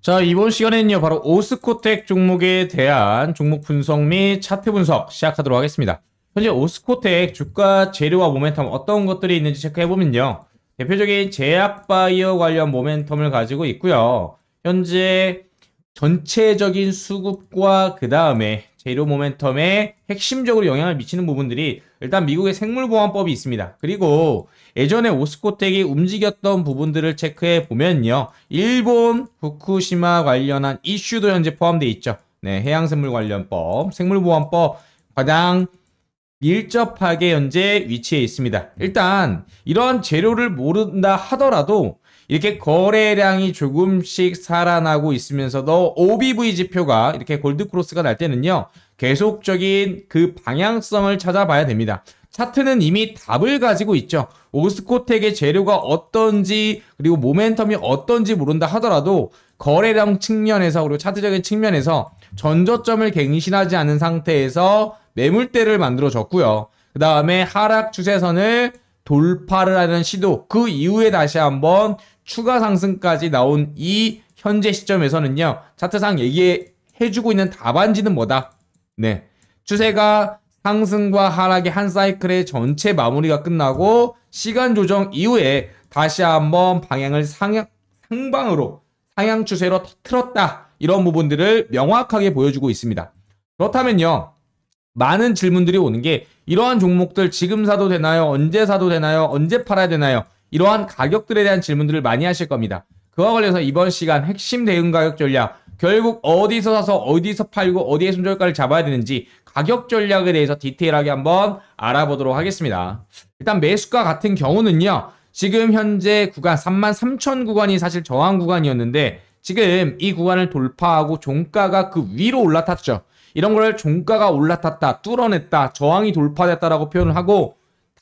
자, 이번 시간에는요, 바로 오스코텍 종목에 대한 종목 분석 및 차트 분석 시작하도록 하겠습니다. 현재 오스코텍 주가 재료와 모멘텀 어떤 것들이 있는지 체크해보면요. 대표적인 제약바이오 관련 모멘텀을 가지고 있고요. 현재 전체적인 수급과 그 다음에 재료 모멘텀에 핵심적으로 영향을 미치는 부분들이 일단 미국의 생물보안법이 있습니다. 그리고 예전에 오스코텍이 움직였던 부분들을 체크해 보면요. 일본 후쿠시마 관련한 이슈도 현재 포함되어 있죠. 네, 해양생물 관련법, 생물보안법 가장 밀접하게 현재 위치해 있습니다. 일단 이런 재료를 모른다 하더라도 이렇게 거래량이 조금씩 살아나고 있으면서도 OBV 지표가 이렇게 골드크로스가 날 때는요. 계속적인 그 방향성을 찾아봐야 됩니다. 차트는 이미 답을 가지고 있죠. 오스코텍의 재료가 어떤지 그리고 모멘텀이 어떤지 모른다 하더라도 거래량 측면에서 그리고 차트적인 측면에서 전저점을 갱신하지 않은 상태에서 매물대를 만들어줬고요. 그 다음에 하락 추세선을 돌파를 하는 시도 그 이후에 다시 한번 추가 상승까지 나온 이 현재 시점에서는요. 차트상 얘기해주고 있는 답안지는 뭐다? 네. 추세가 상승과 하락의 한 사이클의 전체 마무리가 끝나고 시간 조정 이후에 다시 한번 방향을 상향, 상방으로 상향 추세로 틀었다. 이런 부분들을 명확하게 보여주고 있습니다. 그렇다면요. 많은 질문들이 오는 게 이러한 종목들 지금 사도 되나요? 언제 사도 되나요? 언제 팔아야 되나요? 이러한 가격들에 대한 질문들을 많이 하실 겁니다. 그와 관련해서 이번 시간 핵심 대응 가격 전략, 결국 어디서 사서 어디서 팔고 어디에 손절가를 잡아야 되는지 가격 전략에 대해서 디테일하게 한번 알아보도록 하겠습니다. 일단 매수가 같은 경우는요. 지금 현재 구간 33,000 구간이 사실 저항 구간이었는데 지금 이 구간을 돌파하고 종가가 그 위로 올라탔죠. 이런 걸 종가가 올라탔다, 뚫어냈다, 저항이 돌파됐다라고 표현을 하고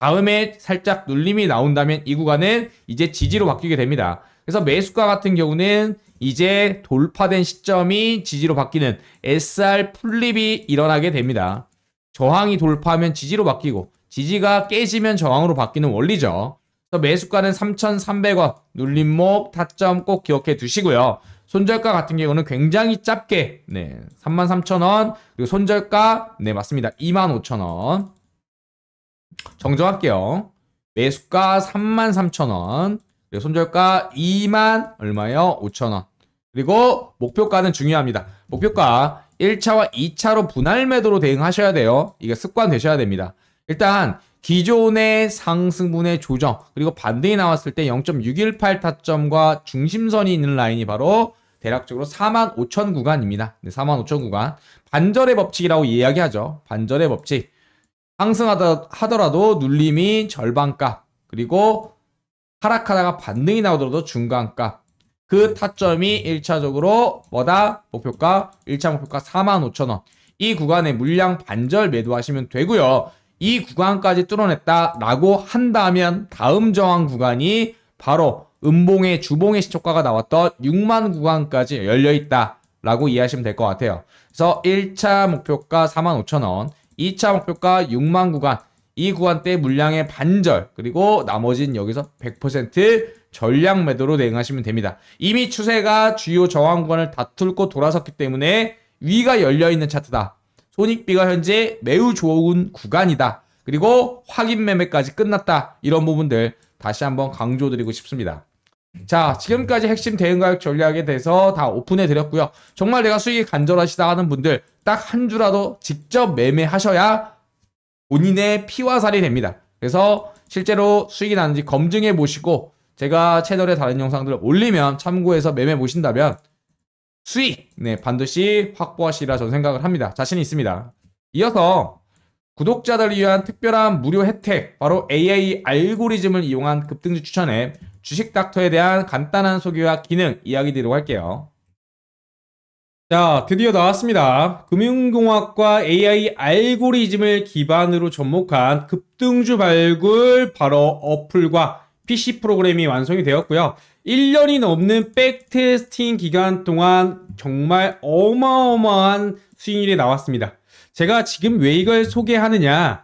다음에 살짝 눌림이 나온다면 이 구간은 이제 지지로 바뀌게 됩니다. 그래서 매수가 같은 경우는 이제 돌파된 시점이 지지로 바뀌는 SR 플립이 일어나게 됩니다. 저항이 돌파하면 지지로 바뀌고 지지가 깨지면 저항으로 바뀌는 원리죠. 그래서 매수가는 3,300원, 눌림목, 타점 꼭 기억해 두시고요. 손절가 같은 경우는 굉장히 짧게 네, 33,000원, 그리고 손절가 네 맞습니다. 25,000원. 정정할게요. 매수가 33,000원. 그리고 손절가 2만 얼마요? 5,000원. 그리고 목표가는 중요합니다. 목표가 1차와 2차로 분할 매도로 대응하셔야 돼요. 이게 습관 되셔야 됩니다. 일단 기존의 상승분의 조정 그리고 반등이 나왔을 때 0.618 타점과 중심선이 있는 라인이 바로 대략적으로 45,000 구간입니다. 네, 45,000 구간. 반절의 법칙이라고 이야기하죠. 반절의 법칙. 상승하더라도 눌림이 절반값 그리고 하락하다가 반등이 나오더라도 중간값 그 타점이 1차적으로 뭐다? 목표가 1차 목표가 45,000원 이 구간에 물량 반절 매도하시면 되고요 이 구간까지 뚫어냈다 라고 한다면 다음 저항 구간이 바로 음봉의 주봉의 시초가가 나왔던 6만 구간까지 열려있다 라고 이해하시면 될 것 같아요 그래서 1차 목표가 45,000원 2차 목표가 6만 구간 이구간때 물량의 반절 그리고 나머진 여기서 100% 전량 매도로 대응하시면 됩니다. 이미 추세가 주요 저항 구간을 다 뚫고 돌아섰기 때문에 위가 열려있는 차트다. 손익비가 현재 매우 좋은 구간이다. 그리고 확인 매매까지 끝났다. 이런 부분들 다시 한번 강조드리고 싶습니다. 자 지금까지 핵심 대응 가격 전략에 대해서 다 오픈해 드렸고요 정말 내가 수익이 간절하시다 하는 분들 딱 한 주라도 직접 매매하셔야 본인의 피와 살이 됩니다 그래서 실제로 수익이 나는지 검증해 보시고 제가 채널에 다른 영상들을 올리면 참고해서 매매 보신다면 수익 네 반드시 확보하시라 리전 생각을 합니다 자신 있습니다 이어서 구독자들을 위한 특별한 무료 혜택 바로 AA 알고리즘을 이용한 급등주 추천앱 주식 닥터에 대한 간단한 소개와 기능 이야기 드리도록 할게요. 자, 드디어 나왔습니다. 금융공학과 AI 알고리즘을 기반으로 접목한 급등주 발굴 바로 어플과 PC 프로그램이 완성이 되었고요. 1년이 넘는 백테스팅 기간 동안 정말 어마어마한 수익률이 나왔습니다. 제가 지금 왜 이걸 소개하느냐?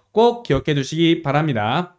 꼭 기억해 두시기 바랍니다.